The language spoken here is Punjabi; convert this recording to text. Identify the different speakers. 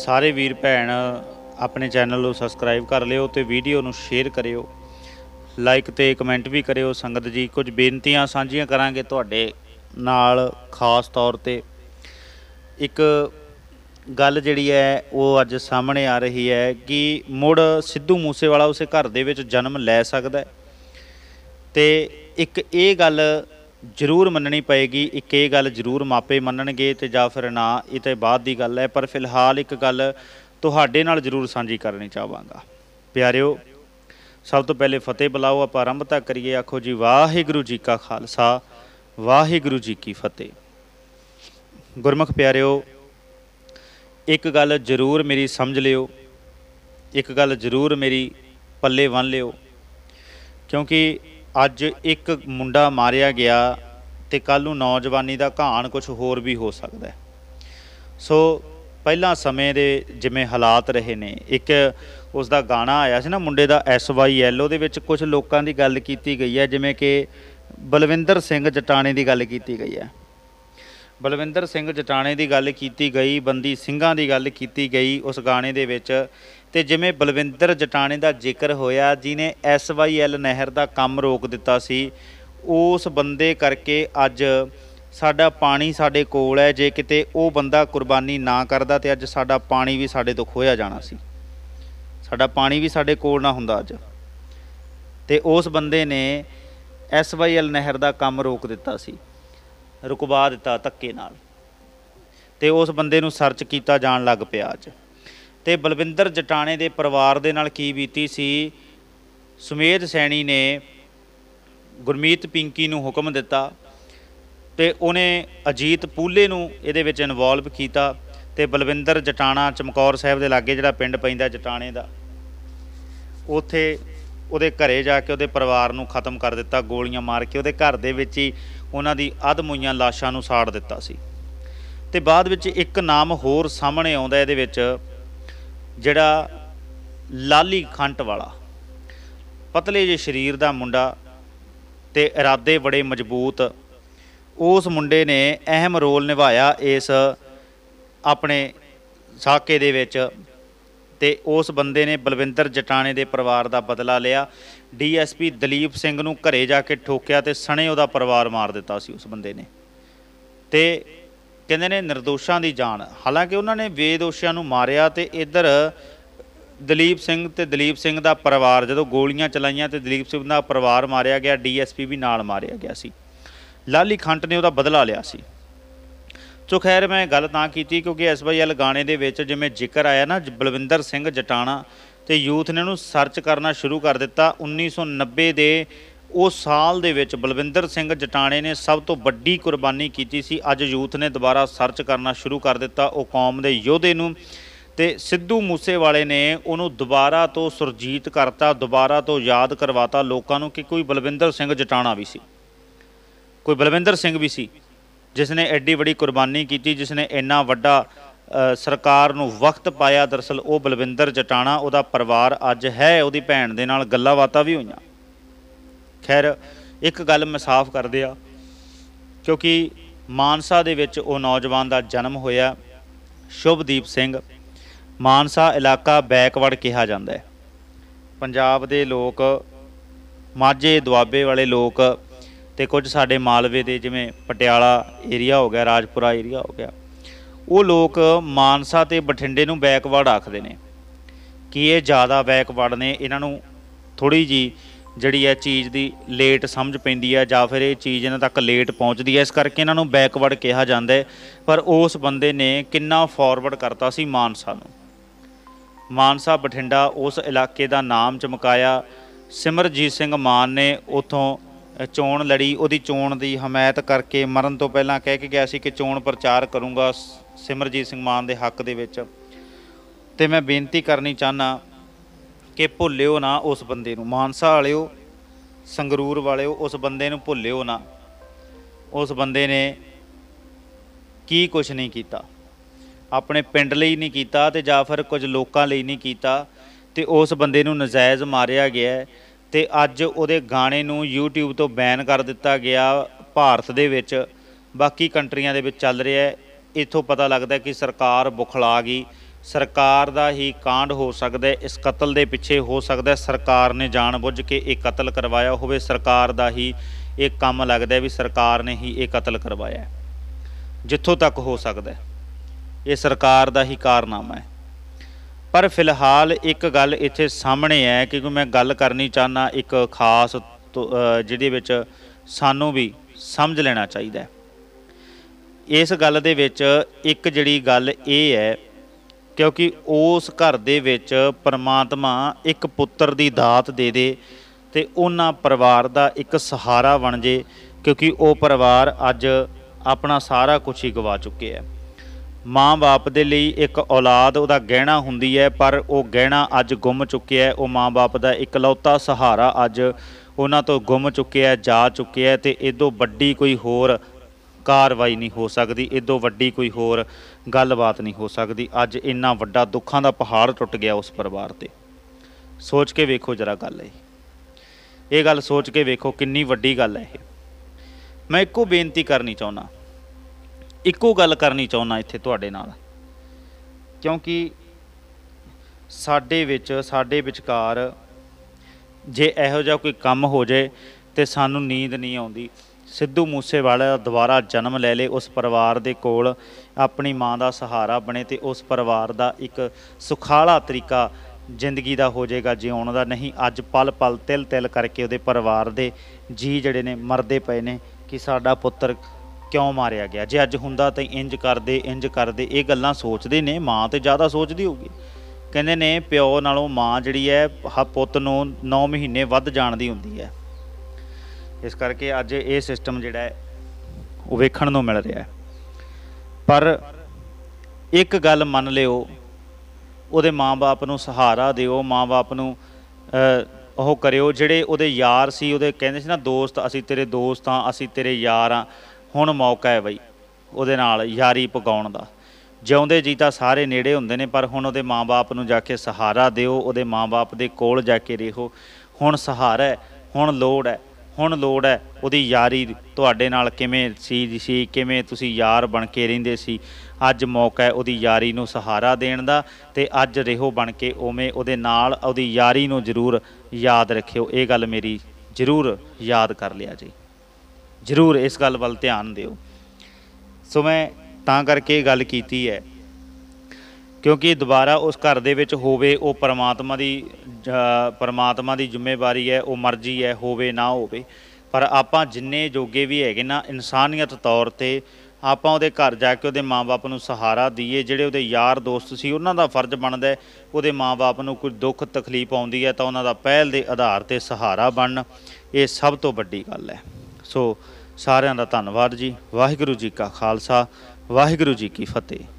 Speaker 1: ਸਾਰੇ ਵੀਰ ਭੈਣ ਆਪਣੇ ਚੈਨਲ ਨੂੰ ਸਬਸਕ੍ਰਾਈਬ ਕਰ ਲਿਓ ਤੇ ਵੀਡੀਓ ਨੂੰ ਸ਼ੇਅਰ ਕਰਿਓ ਲਾਈਕ ਤੇ ਕਮੈਂਟ ਵੀ ਕਰਿਓ ਸੰਗਤ ਜੀ ਕੁਝ ਬੇਨਤੀਆਂ ਸਾਂਝੀਆਂ ਕਰਾਂਗੇ ਤੁਹਾਡੇ ਨਾਲ ਖਾਸ ਤੌਰ ਤੇ ਇੱਕ ਗੱਲ ਜਿਹੜੀ ਹੈ ਉਹ ਅੱਜ ਸਾਹਮਣੇ ਆ ਰਹੀ ਹੈ ਕਿ ਮੁੜ ਸਿੱਧੂ ਮੂਸੇਵਾਲਾ ਉਸੇ ਘਰ ਦੇ ਵਿੱਚ ਜਨਮ ਲੈ ਸਕਦਾ ਤੇ ਇੱਕ ਇਹ ਗੱਲ ਜ਼ਰੂਰ ਮੰਨਣੀ ਪਏਗੀ ਇੱਕ ਇਹ ਗੱਲ ਜ਼ਰੂਰ ਮਾਪੇ ਮੰਨਣਗੇ ਤੇ ਜਾਂ ਫਿਰ ਨਾ ਇਹ ਤੇ ਬਾਅਦ ਦੀ ਗੱਲ ਹੈ ਪਰ ਫਿਲਹਾਲ ਇੱਕ ਗੱਲ ਤੁਹਾਡੇ ਨਾਲ ਜ਼ਰੂਰ ਸਾਂਝੀ ਕਰਨੀ ਚਾਹਾਂਗਾ ਪਿਆਰਿਓ ਸਭ ਤੋਂ ਪਹਿਲੇ ਫਤਿਹ ਬੁਲਾਓ ਆਪਾਂ ਆਰੰਭਤਾ ਕਰੀਏ ਆਖੋ ਜੀ ਵਾਹਿਗੁਰੂ ਜੀ ਕਾ ਖਾਲਸਾ ਵਾਹਿਗੁਰੂ ਜੀ ਕੀ ਫਤਿਹ ਗੁਰਮੁਖ ਪਿਆਰਿਓ ਇੱਕ ਗੱਲ ਜ਼ਰੂਰ ਮੇਰੀ ਸਮਝ ਲਿਓ ਇੱਕ ਗੱਲ ਜ਼ਰੂਰ ਮੇਰੀ ਪੱਲੇ ਬੰਨ ਲਿਓ ਕਿਉਂਕਿ ਅੱਜ ਇੱਕ ਮੁੰਡਾ ਮਾਰਿਆ ਗਿਆ ਤੇ ਕੱਲ ਨੂੰ ਨੌਜਵਾਨੀ ਦਾ ਘਾਣ ਕੁਝ ਹੋਰ ਵੀ ਹੋ ਸਕਦਾ ਸੋ ਪਹਿਲਾਂ ਸਮੇਂ ਦੇ ਜਿਵੇਂ ਹਾਲਾਤ ਰਹੇ ਨੇ ਇੱਕ ਉਸ ਦਾ ਗਾਣਾ ਆਇਆ ਸੀ ਨਾ ਮੁੰਡੇ ਦਾ ਐਸ ਵਾਈ ਐਲ ਉਹਦੇ ਵਿੱਚ ਕੁਝ ਲੋਕਾਂ ਦੀ ਗੱਲ ਕੀਤੀ ਗਈ ਹੈ ਜਿਵੇਂ ਕਿ ਬਲਵਿੰਦਰ ਸਿੰਘ ਜਟਾਣੇ ਦੀ ਗੱਲ ਕੀਤੀ ਗਈ ਹੈ ਬਲਵਿੰਦਰ ਸਿੰਘ ਜਟਾਣੇ ਦੀ ਗੱਲ ਕੀਤੀ ਗਈ ਬੰਦੀ ਸਿੰਘਾਂ ਦੀ ਗੱਲ ਕੀਤੀ ਗਈ ਉਸ ਗਾਣੇ ਦੇ ਵਿੱਚ ਤੇ ਜਿਵੇਂ ਬਲਵਿੰਦਰ ਜਟਾਣੇ ਦਾ ਜ਼ਿਕਰ ਹੋਇਆ ਜਿਨੇ ਐਸਵਾਈਐਲ ਨਹਿਰ ਦਾ ਕੰਮ ਰੋਕ ਦਿੱਤਾ ਸੀ ਉਸ ਬੰਦੇ ਕਰਕੇ ਅੱਜ ਸਾਡਾ ਪਾਣੀ ਸਾਡੇ ਕੋਲ ਹੈ ਜੇ ਕਿਤੇ ਉਹ ਬੰਦਾ ਕੁਰਬਾਨੀ ਨਾ ਕਰਦਾ ਤੇ ਅੱਜ ਸਾਡਾ ਪਾਣੀ ਵੀ ਸਾਡੇ ਤੋਂ ਖੋਇਆ ਜਾਣਾ ਸੀ ਸਾਡਾ ਪਾਣੀ ਵੀ ਸਾਡੇ ਕੋਲ ਨਾ ਹੁੰਦਾ ਅੱਜ ਤੇ ਉਸ ਬੰਦੇ ਨੇ ਐਸਵਾਈਐਲ ਨਹਿਰ ਦਾ ਕੰਮ ਰੋਕ ਦਿੱਤਾ ਸੀ ਰੁਕਵਾ ਦਿੱਤਾ ਧੱਕੇ ਨਾਲ ਤੇ ਉਸ ਬੰਦੇ ਨੂੰ ਸਰਚ ਕੀਤਾ ਜਾਣ ਲੱਗ ਪਿਆ ਅੱਜ ਤੇ ਬਲਵਿੰਦਰ ਜਟਾਣੇ ਦੇ ਪਰਿਵਾਰ ਦੇ ਨਾਲ ਕੀ ਬੀਤੀ ਸੀ ਸੁਮੇਧ ਸੈਣੀ ਨੇ ਗੁਰਮੀਤ ਪਿੰਕੀ ਨੂੰ ਹੁਕਮ ਦਿੱਤਾ ਤੇ ਉਹਨੇ ਅਜੀਤ ਪੂਲੇ ਨੂੰ ਇਹਦੇ ਵਿੱਚ ਇਨਵੋਲਵ ਕੀਤਾ ਤੇ ਬਲਵਿੰਦਰ ਜਟਾਣਾ ਚਮਕੌਰ ਸਾਹਿਬ ਦੇ ਲਾਗੇ ਜਿਹੜਾ ਪਿੰਡ ਪੈਂਦਾ ਜਟਾਣੇ ਦਾ ਉਥੇ ਉਹਦੇ ਘਰੇ ਜਾ ਕੇ ਉਹਦੇ ਪਰਿਵਾਰ ਨੂੰ ਖਤਮ ਕਰ ਦਿੱਤਾ ਗੋਲੀਆਂ ਮਾਰ ਕੇ ਉਹਦੇ ਘਰ ਦੇ ਵਿੱਚ ਹੀ ਉਹਨਾਂ ਦੀ ਅਧਮੂਈਆਂ ਲਾਸ਼ਾਂ ਨੂੰ ਸਾੜ ਦਿੱਤਾ ਸੀ ਤੇ ਬਾਅਦ ਵਿੱਚ ਇੱਕ ਨਾਮ ਹੋਰ ਸਾਹਮਣੇ ਆਉਂਦਾ ਇਹਦੇ ਵਿੱਚ ਜਿਹੜਾ ਲਾਲੀ ਖੰਟ ਵਾਲਾ ਪਤਲੇ ਜਿਹੇ ਸਰੀਰ ਦਾ ਮੁੰਡਾ ਤੇ ਇਰਾਦੇ ਬੜੇ ਮਜ਼ਬੂਤ ਉਸ ਮੁੰਡੇ ਨੇ ਅਹਿਮ ਰੋਲ ਨਿਭਾਇਆ ਇਸ ਆਪਣੇ ਸਾਕੇ ਦੇ ਵਿੱਚ ਤੇ ਉਸ ਬੰਦੇ ਨੇ ਬਲਵਿੰਦਰ ਜਟਾਣੇ ਦੇ ਪਰਿਵਾਰ ਦਾ ਬਦਲਾ ਲਿਆ ਡੀਐਸਪੀ ਦਲੀਪ ਸਿੰਘ ਨੂੰ ਘਰੇ ਜਾ ਕੇ ਠੋਕਿਆ ਤੇ ਸਣੇ ਉਹਦਾ ਪਰਿਵਾਰ ਮਾਰ ਦਿੱਤਾ ਸੀ ਉਸ ਬੰਦੇ ਨੇ ਤੇ ਕਹਿੰਦੇ ਨੇ નિર્ਦੋਸ਼ਾਂ ਦੀ ਜਾਨ ਹਾਲਾਂਕਿ ਉਹਨਾਂ ਨੇ ਬੇਦੋਸ਼ੀਆਂ ਨੂੰ ਮਾਰਿਆ ਤੇ ਇੱਧਰ ਦਲੀਪ ਸਿੰਘ ਤੇ ਦਲੀਪ ਸਿੰਘ ਦਾ ਪਰਿਵਾਰ ਜਦੋਂ ਗੋਲੀਆਂ ਚਲਾਈਆਂ ਤੇ ਦਲੀਪ ਸਿੰਘ ਦਾ ਪਰਿਵਾਰ ਮਾਰਿਆ ਗਿਆ ਡੀਐਸਪੀ ਵੀ ਨਾਲ ਮਾਰਿਆ ਗਿਆ ਸੀ ਲਾਲੀ ਖੰਟ ਨੇ ਉਹਦਾ ਬਦਲਾ ਲਿਆ ਸੀ ਸੋ ਖੈਰ ਮੈਂ ਗੱਲ ਤਾਂ ਕੀਤੀ ਕਿਉਂਕਿ ਐਸਵਾਈਐਲ ਗਾਣੇ ਦੇ ਵਿੱਚ ਜਿਵੇਂ ਜ਼ਿਕਰ ਆਇਆ ਨਾ ਬਲਵਿੰਦਰ ਸਿੰਘ ਜਟਾਣਾ ਤੇ ਯੂਥ ਨੇ ਉਹਨੂੰ ਸਰਚ ਕਰਨਾ ਸ਼ੁਰੂ ਕਰ ਦਿੱਤਾ 1990 ਦੇ ਉਹ ਸਾਲ ਦੇ ਵਿੱਚ ਬਲਵਿੰਦਰ ਸਿੰਘ ਜਟਾਣੇ ਨੇ ਸਭ ਤੋਂ ਵੱਡੀ ਕੁਰਬਾਨੀ ਕੀਤੀ ਸੀ ਅੱਜ ਯੂਥ ਨੇ ਦੁਬਾਰਾ ਸਰਚ ਕਰਨਾ ਸ਼ੁਰੂ ਕਰ ਦਿੱਤਾ ਉਹ ਕੌਮ ਦੇ ਯੋਧੇ ਨੂੰ ਤੇ ਸਿੱਧੂ ਮੂਸੇਵਾਲੇ ਨੇ ਉਹਨੂੰ ਦੁਬਾਰਾ ਤੋਂ ਸੁਰਜੀਤ ਕਰਤਾ ਦੁਬਾਰਾ ਤੋਂ ਯਾਦ ਕਰਵਾਤਾ ਲੋਕਾਂ ਨੂੰ ਕਿ ਕੋਈ ਬਲਵਿੰਦਰ ਸਿੰਘ ਜਟਾਣਾ ਵੀ ਸੀ ਕੋਈ ਬਲਵਿੰਦਰ ਸਿੰਘ ਵੀ ਸੀ ਜਿਸ ਨੇ ਐਡੀ ਵੱਡੀ ਕੁਰਬਾਨੀ ਕੀਤੀ ਜਿਸ ਨੇ ਇੰਨਾ ਵੱਡਾ ਸਰਕਾਰ ਨੂੰ ਵਕਤ ਪਾਇਆ ਦਰਸਲ ਉਹ ਬਲਵਿੰਦਰ ਜਟਾਣਾ ਉਹਦਾ ਪਰਿਵਾਰ ਅੱਜ ਹੈ ਉਹਦੀ ਭੈਣ ਦੇ ਨਾਲ ਗੱਲਾਂ ਬਾਤਾਂ ਵੀ ਹੋਈਆਂ ਖੈਰ ਇੱਕ ਗੱਲ ਮੈਂ ਸਾਫ਼ ਕਰਦੇ ਆ ਕਿਉਂਕਿ ਮਾਨਸਾ ਦੇ ਵਿੱਚ ਉਹ ਨੌਜਵਾਨ ਦਾ ਜਨਮ ਹੋਇਆ ਸ਼ੁਭਦੀਪ ਸਿੰਘ ਮਾਨਸਾ ਇਲਾਕਾ ਬੈਕਵਰਡ ਕਿਹਾ ਜਾਂਦਾ ਹੈ ਪੰਜਾਬ ਦੇ ਲੋਕ ਮਾਝੇ ਦੁਆਬੇ ਵਾਲੇ ਲੋਕ ਤੇ ਕੁਝ ਸਾਡੇ ਮਾਲਵੇ ਦੇ ਜਿਵੇਂ ਪਟਿਆਲਾ ਏਰੀਆ ਹੋ ਗਿਆ ਰਾਜਪੁਰਾ ਏਰੀਆ ਹੋ ਗਿਆ ਉਹ ਲੋਕ ਮਾਨਸਾ ਤੇ ਬਠਿੰਡੇ ਨੂੰ ਬੈਕਵਰਡ ਆਖਦੇ ਨੇ ਕਿ ਇਹ ਜ਼ਿਆਦਾ ਬੈਕਵਰਡ ਨੇ ਇਹਨਾਂ ਨੂੰ ਥੋੜੀ ਜੀ ਜਿਹੜੀ ਹੈ ਚੀਜ਼ ਦੀ ਲੇਟ ਸਮਝ ਪੈਂਦੀ ਹੈ ਜਾਂ ਫਿਰ ਇਹ ਚੀਜ਼ ਇਹਨਾਂ ਤੱਕ ਲੇਟ ਪਹੁੰਚਦੀ ਹੈ ਇਸ ਕਰਕੇ ਇਹਨਾਂ ਨੂੰ ਬੈਕਵਰਡ ਕਿਹਾ ਜਾਂਦਾ ਹੈ ਪਰ ਉਸ ਬੰਦੇ ਨੇ ਕਿੰਨਾ ਫਾਰਵਰਡ ਕਰਤਾ ਸੀ ਮਾਨਸਾ ਨੂੰ ਮਾਨਸਾ ਬਠਿੰਡਾ ਉਸ ਇਲਾਕੇ ਦਾ ਨਾਮ ਚਮਕਾਇਆ ਸਿਮਰਜੀਤ ਸਿੰਘ ਮਾਨ ਨੇ ਉਥੋਂ ਚੋਣ ਲੜੀ ਉਹਦੀ ਚੋਣ ਦੀ ਹਮਾਇਤ ਕਰਕੇ ਮਰਨ ਤੋਂ ਪਹਿਲਾਂ ਕਹਿ ਕੇ ਗਿਆ ਸੀ ਕਿ ਚੋਣ ਪ੍ਰਚਾਰ ਕਰੂੰਗਾ ਸਿਮਰਜੀਤ ਸਿੰਘ ਮਾਨ ਦੇ ਹੱਕ ਦੇ ਵਿੱਚ ਤੇ ਮੈਂ ਬੇਨਤੀ ਕਰਨੀ ਚਾਹਨਾ ਕਿ ਭੁੱਲਿਓ ਨਾ ਉਸ ਬੰਦੇ ਨੂੰ ਮਾਨਸਾ ਵਾਲਿਓ ਸੰਗਰੂਰ ਵਾਲਿਓ ਉਸ ਬੰਦੇ ਨੂੰ ਭੁੱਲਿਓ ਨਾ ਉਸ ਬੰਦੇ ਨੇ ਕੀ ਕੁਝ ਨਹੀਂ ਕੀਤਾ ਆਪਣੇ ਪਿੰਡ ਲਈ ਨਹੀਂ ਕੀਤਾ ਤੇ ਜਾਫਰ ਕੁਝ ਲੋਕਾਂ ਲਈ ਨਹੀਂ ਕੀਤਾ ਤੇ ਉਸ ਬੰਦੇ ਨੂੰ ਨਜਾਇਜ਼ ਮਾਰਿਆ ਗਿਆ ਤੇ ਅੱਜ ਉਹਦੇ ਗਾਣੇ ਨੂੰ YouTube ਤੋਂ ਬੈਨ ਕਰ ਦਿੱਤਾ ਗਿਆ ਭਾਰਤ ਦੇ ਵਿੱਚ ਬਾਕੀ ਕੰਟਰੀਆਂ ਦੇ ਵਿੱਚ ਚੱਲ ਰਿਹਾ ਹੈ ਇਥੋਂ ਪਤਾ ਲੱਗਦਾ ਕਿ ਸਰਕਾਰ ਬੁਖਲਾ ਗਈ ਸਰਕਾਰ ਦਾ ਹੀ ਕਾਂਡ ਹੋ ਸਕਦਾ ਇਸ ਕਤਲ ਦੇ ਪਿੱਛੇ ਹੋ ਸਕਦਾ ਸਰਕਾਰ ਨੇ ਜਾਣਬੁੱਝ ਕੇ ਇਹ ਕਤਲ ਕਰਵਾਇਆ ਹੋਵੇ ਸਰਕਾਰ ਦਾ ਹੀ ਇਹ ਕੰਮ ਲੱਗਦਾ ਵੀ ਸਰਕਾਰ ਨੇ ਹੀ ਇਹ ਕਤਲ ਕਰਵਾਇਆ ਜਿੱਥੋਂ ਤੱਕ ਹੋ ਸਕਦਾ ਇਹ ਸਰਕਾਰ ਦਾ ਹੀ ਕਾਰਨਾਮਾ ਹੈ ਪਰ ਫਿਲਹਾਲ ਇੱਕ ਗੱਲ ਇੱਥੇ ਸਾਹਮਣੇ ਹੈ ਕਿਉਂਕਿ ਮੈਂ ਗੱਲ ਕਰਨੀ ਚਾਹਨਾ ਇੱਕ ਖਾਸ ਜਿਹਦੇ ਵਿੱਚ ਸਾਨੂੰ ਵੀ ਸਮਝ ਲੈਣਾ ਚਾਹੀਦਾ ਹੈ ਇਸ ਗੱਲ ਦੇ ਵਿੱਚ ਇੱਕ ਜਿਹੜੀ ਗੱਲ ਇਹ ਹੈ ਕਿਉਂਕਿ ਉਸ ਘਰ ਦੇ ਵਿੱਚ ਪਰਮਾਤਮਾ ਇੱਕ ਪੁੱਤਰ ਦੀ ਦਾਤ ਦੇ ਦੇ ਤੇ ਉਹਨਾਂ ਪਰਿਵਾਰ ਦਾ ਇੱਕ ਸਹਾਰਾ ਬਣ ਜੇ ਕਿਉਂਕਿ ਉਹ ਪਰਿਵਾਰ ਅੱਜ ਆਪਣਾ ਸਾਰਾ ਕੁਝ ਹੀ ਗਵਾ ਚੁੱਕੇ ਆ ਮਾਂ-ਬਾਪ ਦੇ ਲਈ ਇੱਕ ਔਲਾਦ ਉਹਦਾ ਗਹਿਣਾ ਹੁੰਦੀ ਹੈ ਪਰ ਉਹ ਗਹਿਣਾ ਅੱਜ ਗੁੰਮ ਚੁੱਕਿਆ ਹੈ ਉਹ ਮਾਂ-ਬਾਪ ਦਾ ਇਕਲੌਤਾ ਸਹਾਰਾ ਅੱਜ ਉਹਨਾਂ ਤੋਂ ਗੁੰਮ ਚੁੱਕਿਆ ਜਾ ਚੁੱਕਿਆ ਤੇ ਇਦੋਂ ਵੱਡੀ ਕੋਈ ਹੋਰ ਕਾਰਵਾਈ ਨਹੀਂ ਹੋ ਸਕਦੀ ਇਦੋਂ ਵੱਡੀ ਕੋਈ ਹੋਰ ਗੱਲਬਾਤ ਨਹੀਂ ਹੋ ਸਕਦੀ ਅੱਜ ਇੰਨਾ ਵੱਡਾ ਦੁੱਖਾਂ ਦਾ ਪਹਾੜ ਟੁੱਟ ਗਿਆ ਉਸ ਪਰਿਵਾਰ ਤੇ ਸੋਚ ਕੇ ਵੇਖੋ ਜਰਾ ਗੱਲ ਇਹ ਇਹ ਗੱਲ ਸੋਚ ਕੇ ਵੇਖੋ ਕਿੰਨੀ ਵੱਡੀ ਗੱਲ ਹੈ ਇਹ ਮੈਂ ਇੱਕੋ ਬੇਨਤੀ ਕਰਨੀ ਚਾਹੁੰਦਾ ਇੱਕੋ ਗੱਲ ਕਰਨੀ ਚਾਹੁੰਦਾ ਇੱਥੇ ਤੁਹਾਡੇ ਨਾਲ ਕਿਉਂਕਿ ਸਾਡੇ ਵਿੱਚ ਸਾਡੇ ਵਿਚਕਾਰ ਜੇ ਇਹੋ ਜਿਹਾ ਕੋਈ ਕੰਮ ਹੋ ਜਾਏ ਤੇ ਸਾਨੂੰ ਨੀਂਦ ਨਹੀਂ ਆਉਂਦੀ ਸਿੱਧੂ ਮੂਸੇਵਾਲਾ ਦੁਬਾਰਾ ਜਨਮ ਲੈ ਲੇ ਉਸ ਪਰਿਵਾਰ ਦੇ ਕੋਲ ਆਪਣੀ ਮਾਂ ਦਾ ਸਹਾਰਾ ਬਣੇ ਤੇ ਉਸ ਪਰਿਵਾਰ ਦਾ ਇੱਕ ਸੁਖਾਲਾ ਤਰੀਕਾ ਜ਼ਿੰਦਗੀ ਦਾ ਹੋ ਜਾਏਗਾ ਜਿਉਣ ਦਾ ਨਹੀਂ ਅੱਜ ਪਲ ਪਲ ਤਿਲ ਤਿਲ ਕਰਕੇ ਉਹਦੇ ਪਰਿਵਾਰ ਦੇ ਜੀ ਜਿਹੜੇ ਨੇ ਮਰਦੇ ਪਏ ਨੇ ਕਿ ਸਾਡਾ ਪੁੱਤਰ ਕਿਉਂ ਮਾਰਿਆ ਗਿਆ ਜੇ ਅੱਜ ਹੁੰਦਾ ਤਾਂ ਇੰਜ ਕਰਦੇ ਇੰਜ ਕਰਦੇ ਇਹ ਗੱਲਾਂ ਸੋਚਦੇ ਨੇ ਮਾਂ ਤੇ ਜ਼ਿਆਦਾ ਸੋਚਦੀ ਹੋਊਗੀ ਕਹਿੰਦੇ ਨੇ ਪਿਓ ਨਾਲੋਂ ਮਾਂ ਜਿਹੜੀ ਹੈ ਪੁੱਤ ਨੂੰ 9 ਮਹੀਨੇ ਵੱਧ ਜਾਣਦੀ ਹੁੰਦੀ ਹੈ ਇਸ ਕਰਕੇ ਅੱਜ ਇਹ ਸਿਸਟਮ ਜਿਹੜਾ ਹੈ ਉਹ ਵੇਖਣ ਨੂੰ ਮਿਲ ਰਿਹਾ ਹੈ ਪਰ ਇੱਕ ਗੱਲ ਮੰਨ ਲਿਓ ਉਹਦੇ ਮਾਂ-ਬਾਪ ਨੂੰ ਸਹਾਰਾ ਦਿਓ ਮਾਂ-ਬਾਪ ਨੂੰ ਉਹ ਕਰਿਓ ਜਿਹੜੇ ਉਹਦੇ ਯਾਰ ਸੀ ਉਹਦੇ ਕਹਿੰਦੇ ਸੀ ਨਾ ਦੋਸਤ ਅਸੀਂ ਤੇਰੇ ਦੋਸਤ ਆ ਅਸੀਂ ਤੇਰੇ ਯਾਰ ਆ ਹੁਣ ਮੌਕਾ ਹੈ ਬਈ ਉਹਦੇ ਨਾਲ ਯਾਰੀ ਪਗਾਉਣ ਦਾ ਜਿਉਂਦੇ ਜੀ ਤਾਂ ਸਾਰੇ ਨੇੜੇ ਹੁੰਦੇ ਨੇ ਪਰ ਹੁਣ ਉਹਦੇ ਮਾਪੇ ਨੂੰ ਜਾ ਕੇ ਸਹਾਰਾ ਦਿਓ ਉਹਦੇ ਮਾਪੇ ਦੇ ਕੋਲ ਜਾ ਕੇ ਰਹੋ ਹੁਣ ਸਹਾਰਾ ਹੈ ਹੁਣ ਲੋੜ ਹੈ ਹੁਣ ਲੋੜ ਹੈ ਉਹਦੀ ਯਾਰੀ ਤੁਹਾਡੇ ਨਾਲ ਕਿਵੇਂ ਸੀ ਸੀ ਕਿਵੇਂ ਤੁਸੀਂ ਯਾਰ ਬਣ ਕੇ ਰਹਿੰਦੇ ਸੀ ਅੱਜ ਮੌਕਾ ਹੈ ਉਹਦੀ ਯਾਰੀ ਨੂੰ ਸਹਾਰਾ ਦੇਣ ਦਾ ਤੇ ਅੱਜ ਰਹੋ ਬਣ ਕੇ ਉਵੇਂ ਉਹਦੇ ਨਾਲ ਉਹਦੀ ਯਾਰੀ ਨੂੰ ਜ਼ਰੂਰ ਯਾਦ ਰੱਖਿਓ ਇਹ ਗੱਲ ਮੇਰੀ ਜ਼ਰੂਰ ਯਾਦ ਕਰ ਲਿਆ ਜੀ ਜ਼ਰੂਰ ਇਸ ਗੱਲ ਵੱਲ ਧਿਆਨ ਦਿਓ ਸੋ ਮੈਂ ਤਾਂ ਕਰਕੇ ਇਹ ਗੱਲ ਕੀਤੀ ਹੈ ਕਿਉਂਕਿ ਦੁਬਾਰਾ ਉਸ ਘਰ ਦੇ ਵਿੱਚ ਹੋਵੇ ਉਹ ਪਰਮਾਤਮਾ ਦੀ ਪਰਮਾਤਮਾ ਦੀ ਜ਼ਿੰਮੇਵਾਰੀ ਹੈ ਉਹ ਮਰਜ਼ੀ ਹੈ ਹੋਵੇ ਨਾ ਹੋਵੇ ਪਰ ਆਪਾਂ ਜਿੰਨੇ ਜੋਗੇ ਵੀ ਹੈਗੇ ਨਾ ਇਨਸਾਨੀਅਤ ਤੌਰ ਤੇ ਆਪਾਂ ਉਹਦੇ ਘਰ ਜਾ ਕੇ ਉਹਦੇ ਮਾਪੇ ਨੂੰ ਸਹਾਰਾ ਦਈਏ ਜਿਹੜੇ ਉਹਦੇ ਯਾਰ ਦੋਸਤ ਸੀ ਉਹਨਾਂ ਦਾ ਫਰਜ਼ ਬਣਦਾ ਹੈ ਉਹਦੇ ਮਾਪੇ ਨੂੰ ਕੋਈ ਦੁੱਖ ਤਕਲੀਫ ਆਉਂਦੀ ਹੈ ਤਾਂ ਉਹਨਾਂ ਦਾ ਪਹਿਲ ਦੇ ਆਧਾਰ ਤੇ ਸਹਾਰਾ ਬਣਨ ਇਹ ਸਭ ਤੋਂ ਵੱਡੀ ਗੱਲ ਹੈ ਸੋ ਸਾਰਿਆਂ ਦਾ ਧੰਨਵਾਦ ਜੀ ਵਾਹਿਗੁਰੂ ਜੀ ਕਾ ਖਾਲਸਾ ਵਾਹਿਗੁਰੂ ਜੀ ਕੀ ਫਤਿਹ